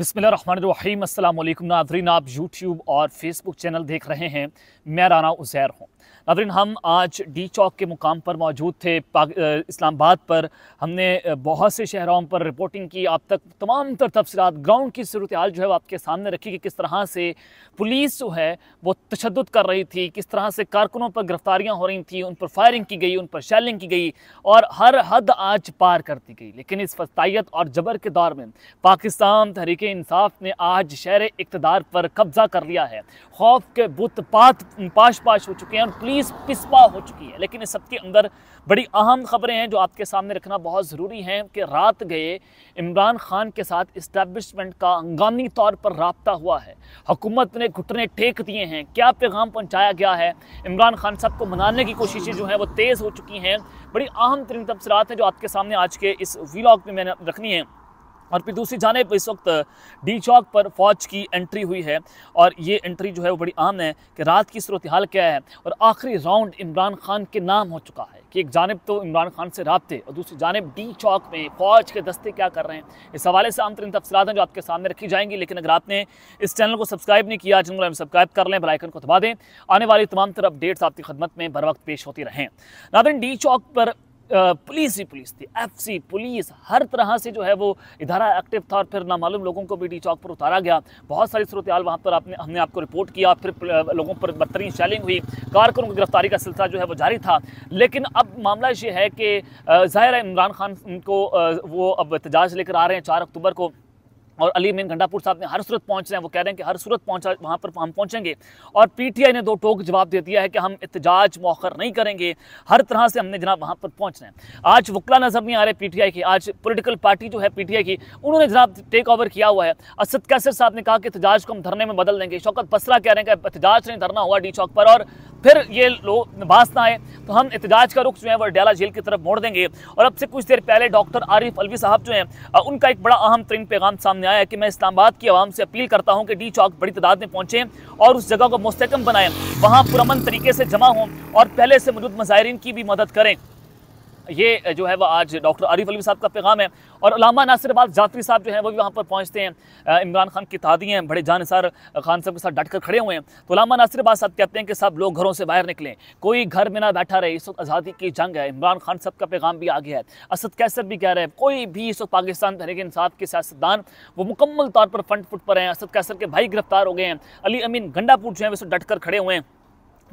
बिसमीम अल्लाम नाजरीन आप यूट्यूब और फेसबुक चैनल देख रहे हैं मैं राना उज़ैर हूँ नदरिन हम आज डी चौक के मुकाम पर मौजूद थे इस्लामाबाद पर हमने बहुत से शहरों पर रिपोर्टिंग की आप तक तमाम तर तफसलत ग्राउंड की सूरत हाल जो है वो आपके सामने रखी कि किस तरह से पुलिस जो है वो तशद कर रही थी किस तरह से कारकुनों पर गिरफ्तारियाँ हो रही थी उन पर फायरिंग की गई उन पर शैलिंग की गई और हर हद आज पार कर दी गई लेकिन इस फस्तायत और जबर के दौर में पाकिस्तान तहरीक इंसाफ ने आज शहर इकतदार पर कब्जा कर लिया है खौफ के बुत पात पाश पाश हो चुके हैं और पुलिस चीज़ पिसवा हो चुकी है लेकिन इस सबके अंदर बड़ी अहम खबरें हैं जो आपके सामने रखना बहुत ज़रूरी हैं कि रात गए इमरान खान के साथ इस्टेबलिशमेंट का अंगामी तौर पर रबता हुआ है हुकूमत ने घुटने टेक दिए हैं क्या पैगाम पहुँचाया गया है इमरान खान साहब को मनाने की कोशिशें जो हैं वो तेज़ हो चुकी हैं बड़ी अहम तरीन तबसरात है जो आपके सामने आज के इस व्लाग में मैंने रखनी है और फिर दूसरी जानब इस वक्त डी चौक पर फौज की एंट्री हुई है और ये एंट्री जो है वो बड़ी आम है कि रात की सूरत हाल क्या है और आखिरी राउंड इमरान खान के नाम हो चुका है कि एक जानब तो इमरान खान से रबते और दूसरी जानब डी चौक में फ़ौज के दस्ते क्या कर रहे हैं इस हवाले से आम तरीन तफसरत हैं जो आपके सामने रखी जाएंगी लेकिन अगर आपने इस चैनल को सब्सक्राइब नहीं किया जिनको सब्सक्राइब कर लें बलाइकन को दबा दें आने वाली तमाम तरह अपडेट्स आपकी खदमत में बर वक्त पेश होती रहें नादिन डी चौक पर पुलिस ही पुलिस थी एफसी पुलिस हर तरह से जो है वो इधारा एक्टिव था और फिर नामालूम लोगों को डी चौक पर उतारा गया बहुत सारी सूरत हाल वहाँ पर आपने हमने आपको रिपोर्ट किया फिर लोगों पर बदतरीन शैलिंग हुई कारकुनों की गिरफ्तारी का सिलसिला जो है वो जारी था लेकिन अब मामला ये है कि ज़ाहिर है इमरान खान को वो अब एहतजाज लेकर आ रहे हैं चार अक्टूबर को और अली मीन घंटापुर साहब ने हर सूरत पहुंच रहे हैं वो कह रहे हैं कि हर सूरत पहुंचा वहाँ पर हम पहुंचेंगे और पीटीआई ने दो टोक जवाब दे दिया है कि हम इतजाज मौखर नहीं करेंगे हर तरह से हमने जनाब वहाँ पर पहुँच रहे हैं आज वकला नज़र नहीं आ रहे पीटीआई की आज पोलिटिकल पार्टी जो है पीटीआई की उन्होंने जनाब टेक ओवर किया हुआ है असद कैसर साहब ने कहा कि एहतजाज को हम धरने में बदल देंगे शौकत बसरा कह रहे हैं कि एहतजाज नहीं धरना हुआ डी चौक पर और फिर ये लोग बास ना आए तो हम एहतजाज का रुख जो है डेला जेल की तरफ मोड़ देंगे और अब से कुछ देर पहले डॉक्टर आरिफ अलवी साहब जो हैं उनका एक बड़ा अहम तरीन पैगाम सामने में आया कि मैं इस्लामाबाद की आवाम से अपील करता हूँ कि डी चौक बड़ी तादाद में पहुंचे और उस जगह को मुस्तकम बनाएं वहाँ पुरमन तरीके से जमा हों और पहले से मौजूद मज़ाहरीन की भी मदद करें ये जो है वह आज डॉक्टर आरिफ अलवी साहब का पैगाम है और नासिर नासिरबाद जात्री साहब जो है वो भी वहाँ पर पहुँचते हैं इमरान खान की तादी हैं बड़े जान खान साहब के साथ डट कर खड़े हुए हैं तो नासिर नासिरबाद साहब कहते हैं कि सब लोग घरों से बाहर निकलें कोई घर में ना बैठा रहे इस वक्त आज़ादी की जंग है इमरान खान साहब का पैगाम भी आ गया है असद कैसर भी कह रहे हैं कोई भी इस वक्त पाकिस्तान तहरीक इंसाफ के सियासतदान वो मुकम्मल तौर पर फ्रंट फुट पर हैं असद कैसर के भाई गिरफ्तार हो गए हैं अली अमीन गंडापुर जो है वैसे डट कर खड़े हुए हैं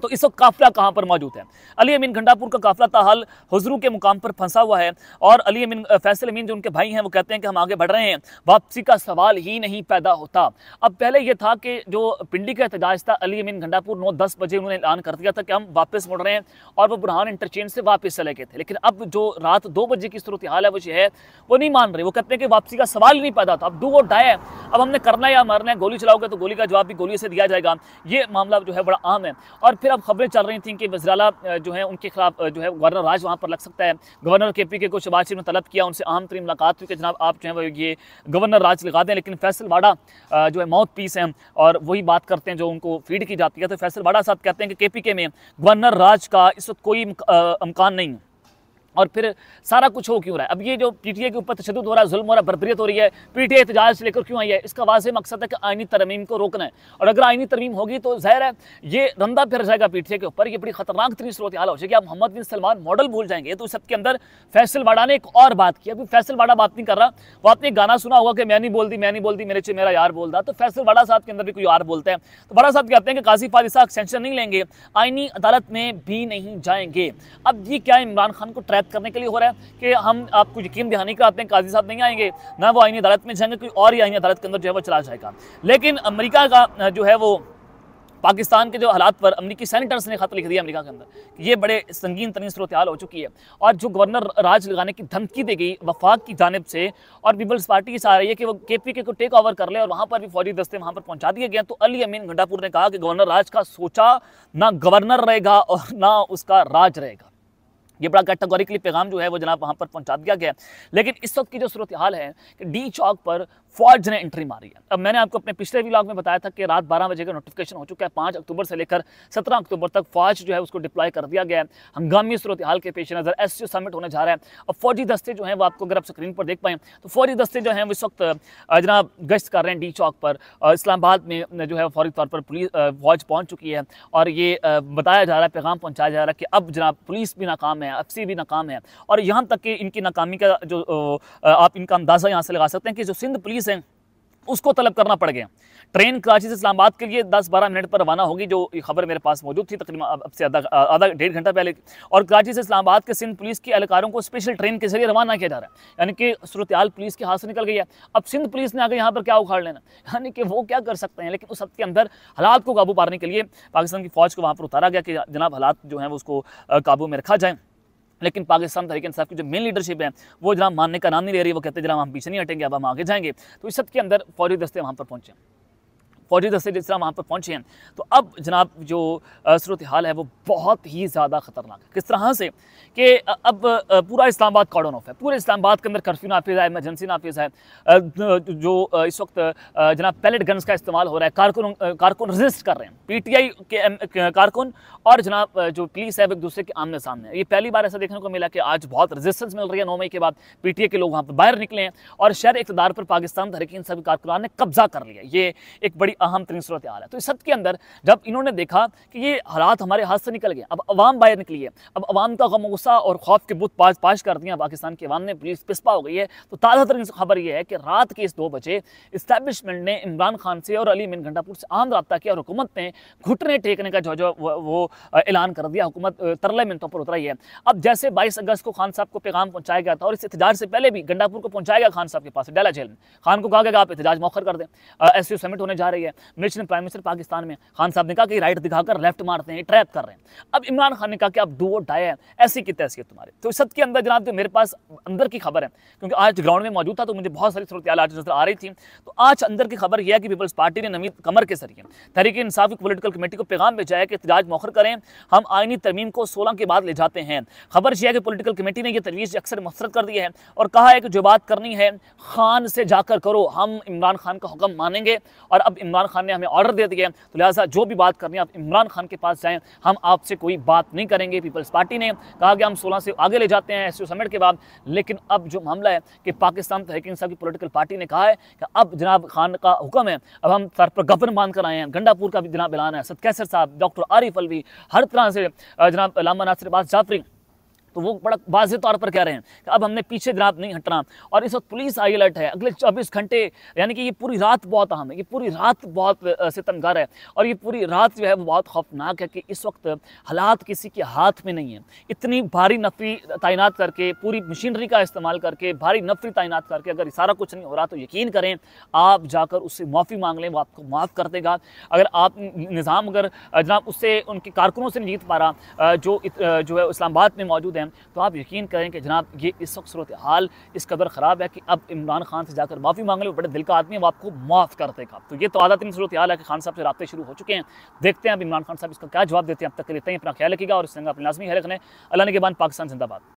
तो इस वक्त काफिला कहाँ पर मौजूद है अली अमीन घंटापुर का काफिला ताहल हजरू के मुकाम पर फंसा हुआ है और अली अमीन फैसल अमीन जो उनके भाई हैं वो कहते हैं कि हम आगे बढ़ रहे हैं वापसी का सवाल ही नहीं पैदा होता अब पहले ये था कि जो पिंडी का एहतजाज था अली अमीन घंटापुर नौ दस बजे उन्होंने ऐलान कर दिया था कि हम वापस मुड़ रहे हैं और वो बुरहान इंटरचेंज से वापस चले गए थे लेकिन अब जो रात दो बजे की सूरत हाल है वो है वो नहीं मान रहे वो कहते हैं कि वापसी का सवाल ही नहीं पैदा होता अब दो वो डाय अब हमने करना या मारना है गोली चलाओगे तो गोली का जवाब भी गोली से दिया जाएगा ये मामला जो है बड़ा आम है और फिर अब खबरें चल रही थी कि वजराला जो है उनके खिलाफ जो है गवर्नर राज वहाँ पर लग सकता है गवर्नर के पी के को शबाज शरीफ ने तलब किया उनसे आम तरीन मुलाकात हुई कि जनाब आप जो है वो ये गवर्नर राज लगा दें लेकिन फैसल जो है माउथ पीस हैं और वही बात करते हैं जो उनको फीड की जाती है तो फैसल साहब कहते हैं कि के पी के में गवर्नर राज का इस वक्त कोई अमकान नहीं है और फिर सारा कुछ हो क्यों रहा है अब ये जो पीटीए के ऊपर तशद हो रहा है जुल्म हो रहा है बरबरीत हो रही है पीटीए एहतजाज से लेकर क्यों आई है इसका वाज मकसद है कि आइनी तरमीम को रोकना है और अगर आइनी तरमीम होगी तो जहर है ये धंधा फिर जाएगा पीटीए के ऊपर ये बड़ी खतरनाक तरीन सूरत हाल हो जाएगी आप मोहम्मद बिन सलमान मॉडल भूल जाएंगे तो इस सबके अंदर फैसल वाड़ा ने एक और बात की अभी फैसल वाड़ा बात नहीं कर रहा वो आपने गाना सुना होगा कि मैं नहीं बोल दी मैं नहीं बोल दी मेरे चे मेरा यार बोल रहा तो फैसल वाड़ा साहब के अंदर भी कोई यार बोलते हैं तो बड़ा साहब कहते हैं कि काजी फादिशाह सेंशन नहीं लेंगे आइनी अदालत में भी नहीं जाएंगे अब ये क्या इमरान खान को ट्रैप हिदायत करने के लिए हो रहा है कि हम आपको यकीन दहानी कराते हैं काजी साहब नहीं आएंगे ना वो आईनी अदालत में जाएंगे कोई और ही आईनी अदालत के अंदर जो है वो चला जाएगा लेकिन अमरीका का जो है वो पाकिस्तान के जो हालात पर अमरीकी सैनिटर्स ने खत लिख दिया अमेरिका के अंदर ये बड़े संगीन तरीन सूरत हाल हो चुकी है और जो गवर्नर राज लगाने की धमकी दी गई वफाक की जानब से और पीपल्स पार्टी की रही है कि वो के पी के को टेक ओवर कर ले और वहाँ पर भी फौजी दस्ते वहाँ पर पहुँचा दिए गए तो अली अमीन घंटापुर ने कहा कि गवर्नर राज का सोचा ना गवर्नर रहेगा और ना उसका राज रहेगा ये बड़ा कैटेगोरिकली पैगाम जो है वो जनाब वहाँ पर पहुँचा दिया गया लेकिन इस वक्त की जो सूरत हाल है कि डी चौक पर फौज ने एंट्री मारी है अब मैंने आपको अपने पिछले व्लॉग में बताया था कि रात 12 बजे का नोटिफिकेशन हो चुका है पाँच अक्टूबर से लेकर 17 अक्टूबर तक फौज जो है उसको डिप्लॉय कर दिया गया है हंगामी सूरत हाल के पेश नज़र एस समिट होने जा रहा है अब फौजी दस्ते जो है वो आपको अगर आप स्क्रीन पर देख पाएँ तो फौजी दस्ते जो हैं इस वक्त जनाब गश्त कर रहे हैं डी चौक पर इस्लामाबाद में जो है फौरी तौर पर पुलिस फौज पहुँच चुकी है और ये बताया जा रहा है पैगाम पहुँचाया जा रहा है कि अब जनाब पुलिस भी नाकाम है एफ भी नाकाम है और यहाँ तक कि इनकी नाकामी का जो आप इनका अंदाज़ा यहाँ से लगा सकते हैं कि जो सिंध पुलिस कराची से उसको तलब करना पड़ गया ट्रेन कराची से इस्लामाबाद के लिए 10-12 मिनट पर रवाना होगी जो ये खबर मेरे पास मौजूद थी तकरीबन अब से आधा आधा डेढ़ घंटा पहले और कराची से इस्लामाबाद के सिंध पुलिस के एहलकारों को स्पेशल ट्रेन के जरिए रवाना किया जा रहा है यानी कि सूरतयाल पुलिस के हाथ से निकल गई है अब सिंध पुलिस ने आगे यहाँ पर क्या उखाड़ लेना यानी कि वो क्या कर सकते हैं लेकिन उस हद के अंदर हालात को काबू पाने के लिए पाकिस्तान की फ़ौज को वहाँ पर उतारा गया कि जनाब हालात जो हैं उसको काबू में रखा जाए लेकिन पाकिस्तान तरीके इंसाफ की जो मेन लीडरशिप है वो जरा मानने का नाम नहीं ले रही वो कहते जनाब हम पीछे नहीं हटेंगे अब हम आगे जाएंगे तो इस के अंदर फौरी दस्ते वहाँ पर पहुँचे फौजी दस्ते जिस तरह वहाँ पर पहुँचे हैं तो अब जनाब जो सूरत हाल है वो बहुत ही ज़्यादा ख़तरनाक है किस तरह से कि अब पूरा इस्लामाबाद कॉडन ऑफ है पूरे इस्लामाबाद के अंदर कर्फ्यू नाफिज है एमरजेंसी नाफिज है जो इस वक्त जनाब पैलेट गन्स का इस्तेमाल हो रहा है कारकुन कारकुन रजिस्ट कर रहे हैं पी टी आई के कारकुन और जनाब जो पुलिस है एक दूसरे के आमने सामने ये पहली बार ऐसा देखने को मिला कि आज बहुत रजिस्टेंस मिल रही है नौ मई के बाद पी टी आई के लोग वहाँ पर बाहर निकले हैं और शहर इकतदार पर पाकिस्तान तहरीक सभी कारकुनान ने कब्जा कर लिया ये एक बड़ी अहम तरीन सूरत हाल है तो इस सद के अंदर जब इन्होंने देखा कि ये हालात हमारे हाथ से निकल गए अब अवाम बाहर निकली है अब अवाम का गम गुस्सा और खौफ के बुत पाश पाश कर दिया पाकिस्तान की अवाम ने पुलिस पिस्पा हो गई है तो ताज़ा तरीन खबर यह है कि रात के इस दो बजे इस्टेबलिशमेंट ने इमरान खान से और अली मिन घंटापुर से आम रबा किया और हुकूमत ने घुटने टेकने का जो जो वो ऐलान कर दिया हुकूमत तरले मिनतों पर उतराई है अब जैसे बाईस अगस्त को खान साहब को पैगाम पहुँचाया गया था और इस इतजाज से पहले भी गंडापुर को पहुंचाया गया खान साहब के पास डाला जेल में खान को कहा गया आप इतजाज मौखर कर दें एस समिट होने जा रही है है मिलिशियन प्राइम मिनिस्टर पाकिस्तान में खान साहब ने कहा कि राइट दिखाकर लेफ्ट मारते हैं ट्रैप कर रहे हैं अब इमरान खान ने कहा कि आप डू डाए हैं ऐसी की तैसी तुम्हारे तो इस सब अंदर जनाब मेरे पास अंदर की खबर है क्योंकि आज ग्राउंड में मौजूद था तो मुझे बहुत सारी सूरत आज नजर आ रही थी तो आज अंदर की खबर यह है कि पीपल्स पार्टी ने नवीद कमर के जरिए तहरीक इंसाफ की पोलिटिकल कमेटी को पैगाम भेजा है कि एहतजाज मौखर करें हम आइनी तरमीम को सोलह के बाद ले जाते हैं खबर यह है कि पोलिटिकल कमेटी ने यह तजवीज़ अक्सर मसरत कर दी है और कहा है कि जो बात करनी है खान से जाकर करो हम इमरान खान का हुक्म मानेंगे और अब इमरान इमरान खान ने हमें ऑर्डर दे दिया है तो लिहाजा जो भी बात करनी है आप इमरान खान के पास जाएँ हम आपसे कोई बात नहीं करेंगे पीपल्स पार्टी ने कहा कि हम सोलह से आगे ले जाते हैं एस समिट के बाद लेकिन अब जो मामला है कि पाकिस्तान तहकिन साहब की पोलिटिकल पार्टी ने कहा है कि अब जनाब खान का हुक्म है अब हम सर पर गबन बांध कर आए हैं गंडापुर का भी जनाब ऐलान है सद कैसर साहब डॉक्टर आरिफ अलवी हर तरह से जनाब लामा नासिर अब्बास जाफरी तो वो बड़ा वाजे तौर पर कह रहे हैं कि अब हमने पीछे रात नहीं हटना और इस वक्त पुलिस आई अलर्ट है अगले चौबीस घंटे यानी कि ये पूरी रात बहुत अहम है ये पूरी रात बहुत सितमगार है और ये पूरी रात जो है वो बहुत खौफनाक है कि इस वक्त हालात किसी के हाथ में नहीं है इतनी भारी नफरी तैनात करके पूरी मशीनरी का इस्तेमाल करके भारी नफरी तैनात करके अगर सारा कुछ नहीं हो रहा तो यकीन करें आप जाकर उससे माफ़ी मांग लें वो आपको माफ़ कर देगा अगर आप निज़ाम अगर जनाब उससे उनके कारकुनों से नहीं जीत पा रहा जो जो है इस्लामाबाद में मौजूद है हैं तो आप यकीन करें कि जनाब ये इस वक्त सूरत हाल इस कदर ख़राब है कि अब इमरान खान से जाकर माफ़ी मांग लें बड़े दिल का आदमी है वो आपको माफ़ कर देगा तो ये तो आदत इन सूरत हाल है कि खान साहब से रबते शुरू हो चुके हैं देखते हैं अब इमरान खान साहब इसका क्या जवाब देते हैं अब तक लेते हैं अपना ख्याल रखेगा और इस तरह अपने लाजमी ख्याल रखने अल्लाह के बाद पाकिस्तान जिंदाबाद